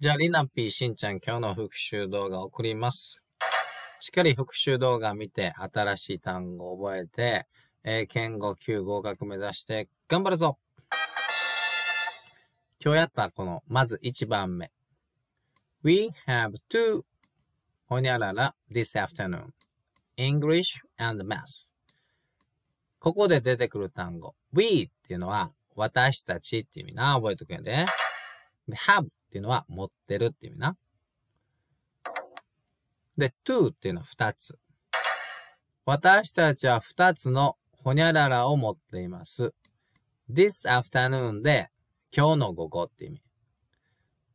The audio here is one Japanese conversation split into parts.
じゃあ、りなぴーしんちゃん、今日の復習動画を送ります。しっかり復習動画見て、新しい単語を覚えて、英検語級合格目指して、頑張るぞ今日やったこの、まず1番目。We have to, ほにゃらら this afternoon, English and Math. ここで出てくる単語、we っていうのは、私たちっていう意味な、覚えとくんやで。で、have っていうのは持ってるっていう意味な。で、to っていうのは二つ。私たちは二つのほにゃららを持っています。this afternoon で今日の午後って意味。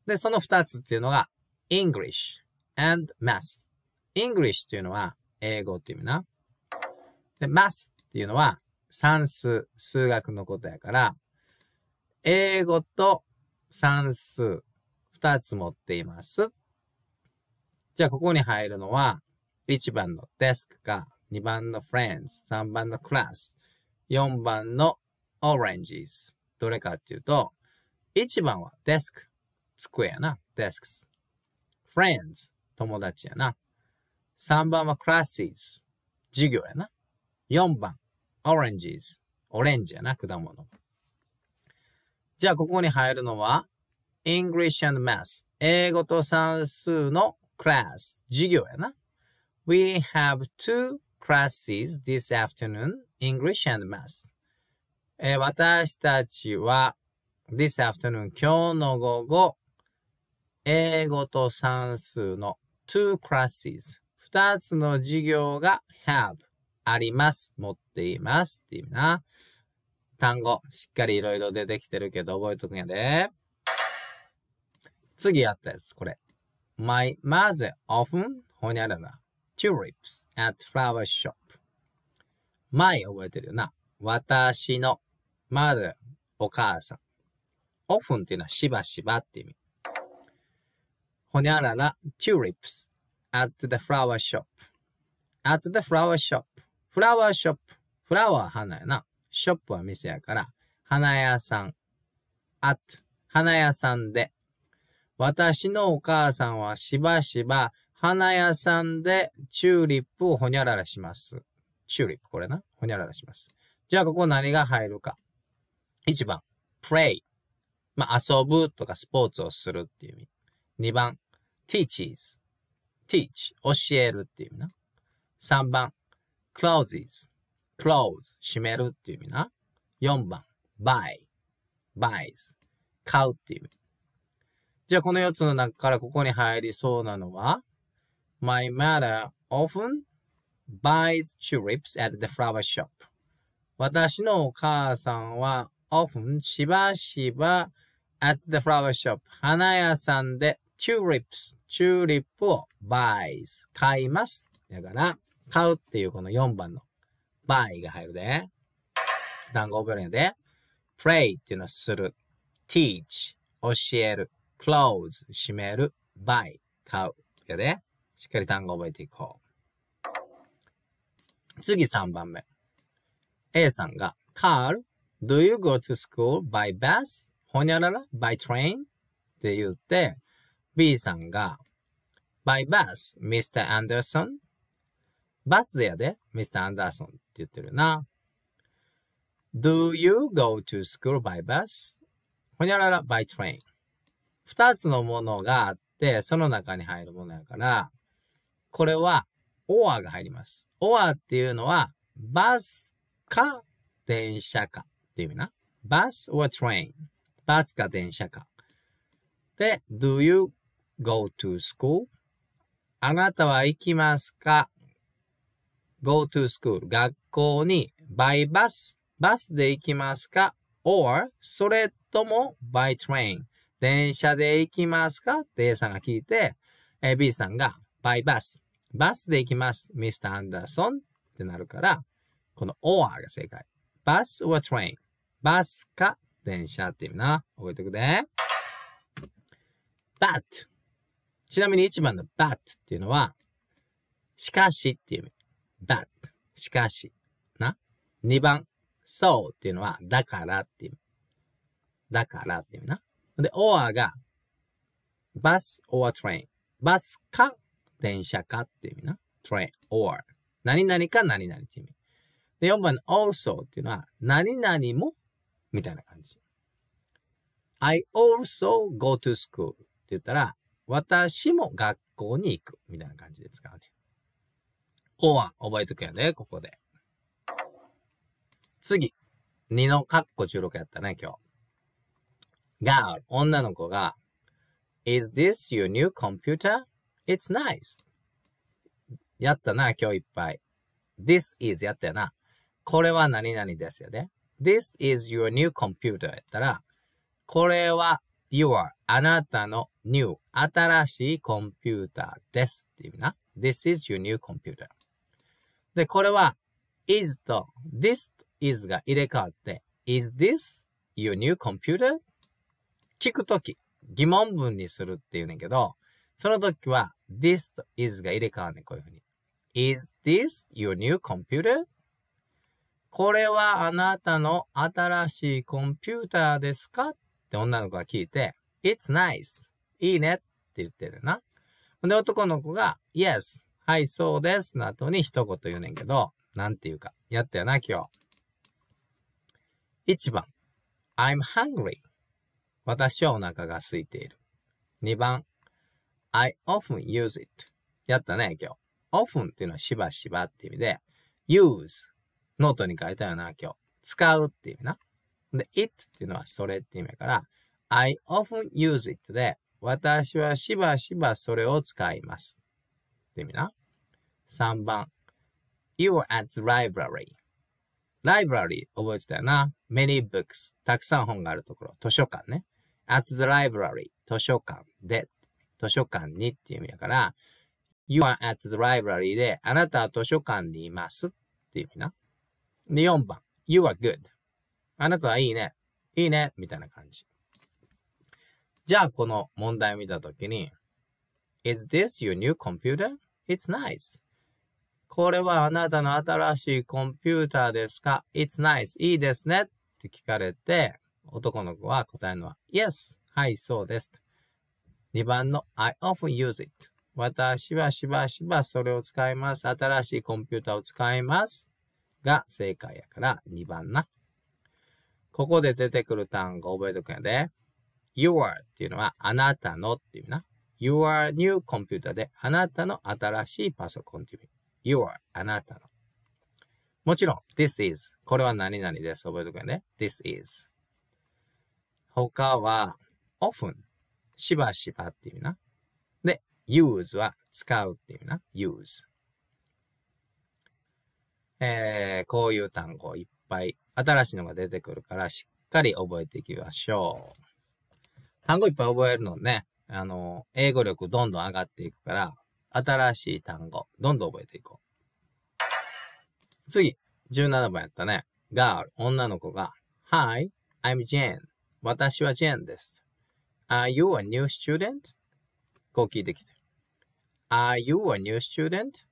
で、その二つっていうのが English and Math。English っていうのは英語っていう意味な。で、Math っていうのは算数、数学のことやから、英語と算数2つ持っています。じゃあ、ここに入るのは、1番のデスクか、2番の friends、3番のクラス、4番の oranges。どれかっていうと、1番はデスク。机やな。デスクス。friends。友達やな。3番は classes。授業やな。4番、oranges。オレンジやな、果物。じゃあ、ここに入るのは、English and Math 英語と算数の class 授業やな。We have two classes this afternoon, English and Math、えー、私たちは this afternoon 今日の午後英語と算数の two classes 二つの授業が have あります。持っていますっていうな。単語、しっかりいろいろ出てきてるけど覚えとくんやで。次やったやつ、これ。My mother often, ほにゃらら、tulips at flower shop. my 覚えてるよな。私の mother, お母さん。often っていうのはしばしばって意味。ほにゃらら、tulips at the flower shop. at the flower shop. f l フラワーショップ。フラワーは花やな。ショップは店やから、花屋さん。at 花屋さんで私のお母さんはしばしば花屋さんでチューリップをほにゃららします。チューリップ、これな。ほにゃららします。じゃあ、ここ何が入るか。1番、play。まあ、遊ぶとかスポーツをするっていう意味。2番、teaches。teach。教えるっていう意味な。3番、closes。close。閉めるっていう意味な。4番、buy。buys。買うっていう意味。じゃあこの4つの中からここに入りそうなのは、My mother often buys tulips at the flower shop. 私のお母さんは often しばしば at the flower shop 花屋さんで tulips チューリップを buys 買います。だから買うっていうこの4番の buy が入るで。単語覚えるんで play っていうのはする teach 教える close 閉める buy 買う。やで、しっかり単語覚えていこう。次3番目。A さんが Carl, do you go to school by bus? ほにゃらら by train? って言って B さんが by bus, Mr. Anderson? バスでやで、Mr. Anderson って言ってるな。Do you go to school by bus? ほにゃらら by train? 二つのものがあって、その中に入るものやから、これは、オアが入ります。オアっていうのは、バスか電車かっていう意味な。バス or train。バスか電車か。で、do you go to school? あなたは行きますか ?go to school 学校に by bus バスで行きますか or それとも by train 電車で行きますかって A さんが聞いて、A. B さんが、by bus。バスで行きます、ミスター・アンダーソンってなるから、この or が正解。バス or train。バスか電車って意味な。覚えておくで。but。ちなみに一番の but っていうのは、しかしっていう意味。but。しかし。な。二番、so っていうのは、だからっていう意味。だからっていう意味な。で、or が、バス or train。バスか、電車かっていう意味な。train or。何々か何々っていう意味。で、4番の also っていうのは、何々も、みたいな感じ。I also go to school って言ったら、私も学校に行く、みたいな感じで使うね。or 覚えとくやで、ここで。次。2のカッコ16やったね、今日。が、女の子が Is this your new computer? It's nice. やったな、今日いっぱい。This is やったよな。これは何々ですよね。This is your new computer やったら、これは your あなたの new 新しいコンピューターですっていうな。This is your new computer. で、これは is と this is が入れ替わって is this your new computer? 聞くとき、疑問文にするって言うねんけど、その時は、this と is が入れ替わるねん、こういうふうに。is this your new computer? これはあなたの新しいコンピューターですかって女の子が聞いて、It's nice. いいねって言ってるな。で、男の子が、Yes. はい、そうです。の後に一言言うねんけど、なんて言うか。やったよな、今日。1番。I'm hungry. 私はお腹が空いている。2番、I often use it. やったね、今日。often っていうのはしばしばって意味で、use ノートに書いたよな、今日。使うっていうな。で、it っていうのはそれって意味だから、I often use it で、私はしばしばそれを使います。って意味な。3番、You were at the library. Library 覚えてたよな。Many books. たくさん本があるところ。図書館ね。at the library 図書館で図書館にっていう意味だから you are at the library であなたは図書館にいますっていう意味な。で、4番 you are good あなたはいいね。いいね。みたいな感じ。じゃあ、この問題を見たときに is this your new computer?it's nice これはあなたの新しいコンピューターですか ?It's nice. いいですね。って聞かれて、男の子は答えるのは Yes! はい、そうです。2番の I often use it. 私はしばしばそれを使います。新しいコンピューターを使います。が正解やから2番な。ここで出てくる単語覚えとくんやで。your a e っていうのはあなたのっていうな。your a e new computer であなたの新しいパソコンっていう your あなたの。もちろん this is これは何々です。覚えとくんやで。this is 他は often、しばしばっていうな。で、use は使うっていうな。use。えー、こういう単語いっぱい新しいのが出てくるからしっかり覚えていきましょう。単語いっぱい覚えるのね、あの、英語力どんどん上がっていくから、新しい単語、どんどん覚えていこう。次、17番やったね。girl、女の子が、Hi, I'm Jane 私はジェーンです。Are you a new student? こう聞いてきて。Are you a new student?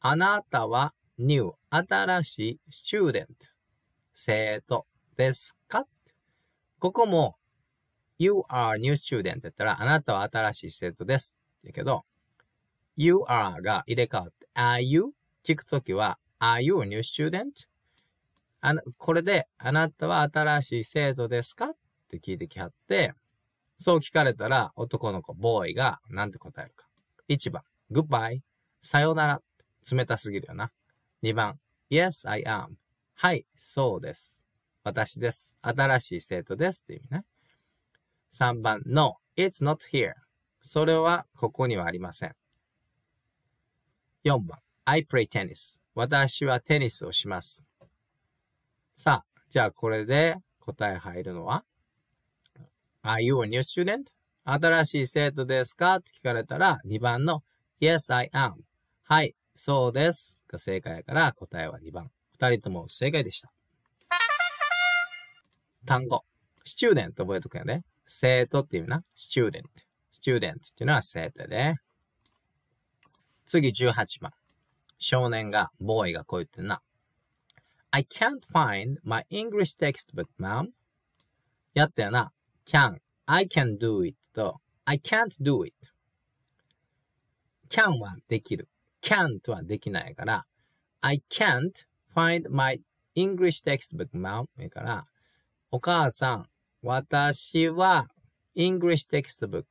あなたは new 新しい student 生徒ですかここも You are new student って言ったら、あなたは新しい生徒です。だけど、You are が入れ替わって、Are you? 聞くときは、Are you a new student? あのこれで、あなたは新しい生徒ですかって聞いてきはって、そう聞かれたら、男の子、ボーイが、なんて答えるか。1番、グッバイ、さよなら。冷たすぎるよな。2番、Yes, I am. はい、そうです。私です。新しい生徒です。って意味ね。3番、No, it's not here. それはここにはありません。4番、I play tennis. 私はテニスをします。さあ、じゃあこれで答え入るのは Are you a new student? 新しい生徒ですかって聞かれたら、2番の Yes, I am. はい、そうです。が正解やから答えは2番。2人とも正解でした。単語。s チューデント覚えとくよね。生徒っていうな。s チューデント。s チューデントっていうのは生徒で。次18番。少年が、ボーイがこう言ってんな。I can't find my English textbook, ma'am. やったよな。can, I can do it と I can't do it。can はできる。can't はできないから I can't find my English textbook mom から、お母さん、私は English textbook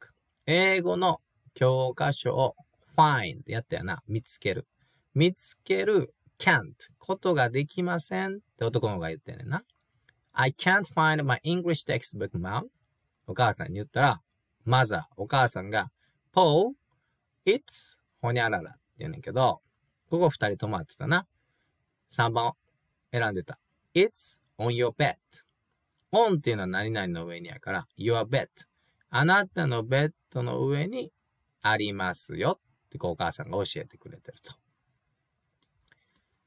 英語の教科書を find やったよな。見つける。見つける can't ことができませんって男の子が言ってんねんな。I can't find my English textbook mom お母さんに言ったら、マザー、お母さんが、ポー、イ t s ほにゃラって言うねんけど、ここ二人止まってたな。三番選んでた。It's on your bed. on っていうのは何々の上にやから、your bed. あなたのベッドの上にありますよってお母さんが教えてくれてると。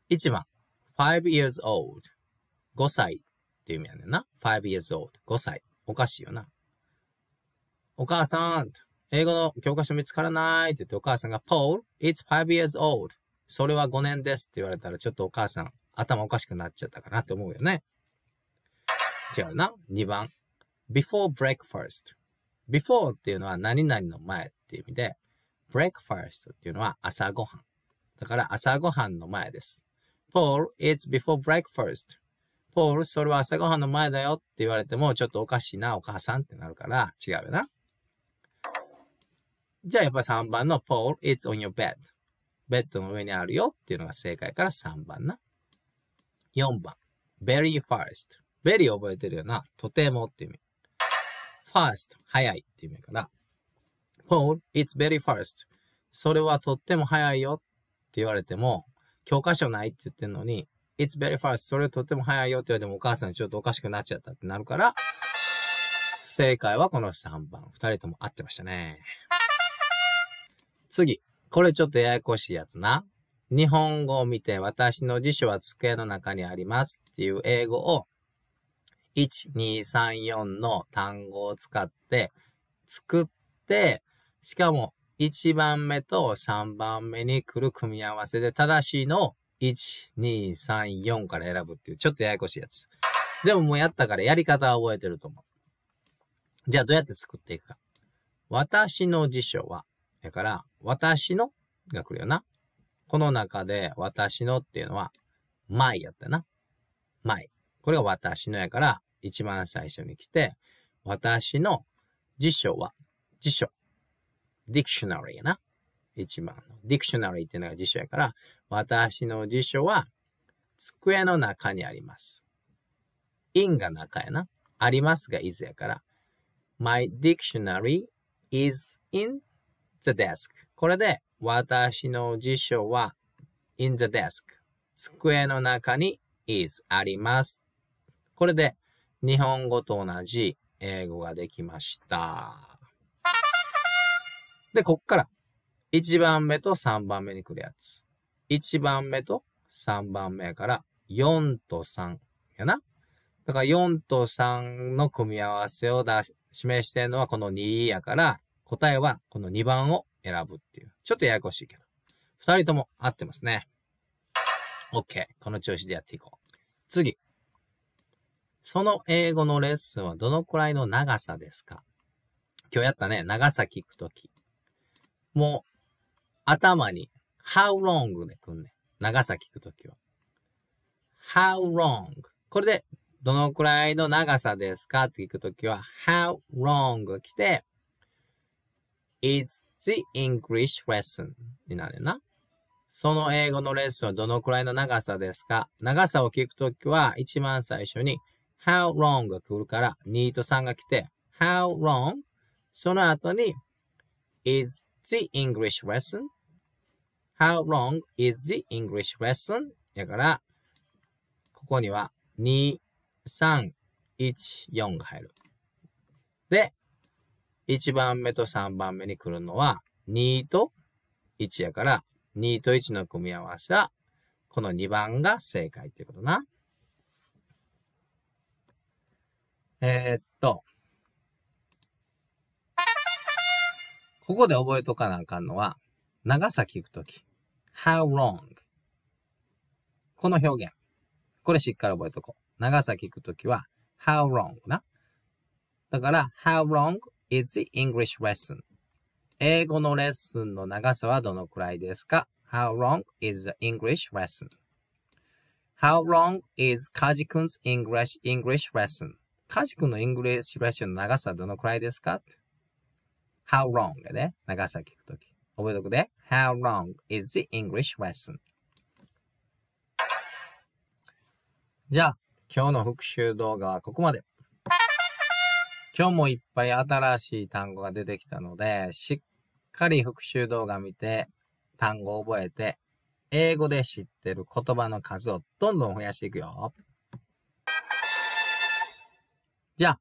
一番、five years old. 5歳っていう意味やねんな。five years old. 5歳。おかしいよな。お母さん、英語の教科書見つからないって言ってお母さんが、Paul, it's five years old. それは5年ですって言われたらちょっとお母さん頭おかしくなっちゃったかなって思うよね。違うな。2番。before breakfast。before っていうのは何々の前っていう意味で、breakfast っていうのは朝ごはん。だから朝ごはんの前です。Paul, it's before breakfast. Paul, それは朝ごはんの前だよって言われてもちょっとおかしいな、お母さんってなるから違うよな。じゃあやっぱり3番の Paul, it's on your bed. ベッドの上にあるよっていうのが正解から3番な。4番。very fast. very 覚えてるよな。とてもっていう意味。fast, 早いっていう意味かな。Paul, it's very fast. それはとっても早いよって言われても、教科書ないって言ってんのに、it's very fast. それとっても早いよって言われてもお母さんちょっとおかしくなっちゃったってなるから、正解はこの3番。2人とも合ってましたね。次。これちょっとややこしいやつな。日本語を見て私の辞書は机の中にありますっていう英語を1234の単語を使って作って、しかも1番目と3番目に来る組み合わせで正しいのを1234から選ぶっていうちょっとややこしいやつ。でももうやったからやり方は覚えてると思う。じゃあどうやって作っていくか。私の辞書は、だから、私のが来るよな。この中で私のっていうのは、my やったな。my。これが私のやから、一番最初に来て、私の辞書は、辞書。ディクショナリーやな。一番の。ディクショナリーっていうのが辞書やから、私の辞書は、机の中にあります。in が中やな。ありますが is やから。My dictionary is in the desk。これで、私の辞書は in the desk。机の中に is あります。これで、日本語と同じ英語ができました。で、こっから、1番目と3番目に来るやつ。1番目と3番目から4と3やな。だから4と3の組み合わせを出し示してるのはこの2やから答えはこの2番を選ぶっていう。ちょっとややこしいけど。2人とも合ってますね。OK。この調子でやっていこう。次。その英語のレッスンはどのくらいの長さですか今日やったね。長さ聞くとき。もう、頭に how long でくんね。長さ聞くときは。how long。これで、どのくらいの長さですかって聞くときは、how long 来て、is the English lesson になるな。その英語のレッスンはどのくらいの長さですか長さを聞くときは一番最初に how long が来るから2と3が来て how long その後に is the English lesson how long is the English lesson やからここには2、3、1、4が入る。で、1番目と3番目に来るのは、2と1やから、2と1の組み合わせは、この2番が正解っていうことな。えー、っと。ここで覚えとかなあかんのは、長崎行くとき。how long この表現。これしっかり覚えとこう。長崎行くときは、how long な。だから、how long is the English lesson? 英語のレッスンの長さはどのくらいですか ?How long is the English lesson?How long is Kaji k u n 's English, English lesson? カジ君の English lesson の長さはどのくらいですか ?How long でね、長さ聞くとき。覚えとくで。How long is the English lesson? じゃあ、今日の復習動画はここまで。今日もいっぱい新しい単語が出てきたので、しっかり復習動画見て、単語を覚えて、英語で知ってる言葉の数をどんどん増やしていくよ。じゃあ、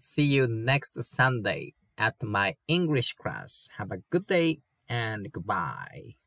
See you next Sunday at my English class. Have a good day and goodbye.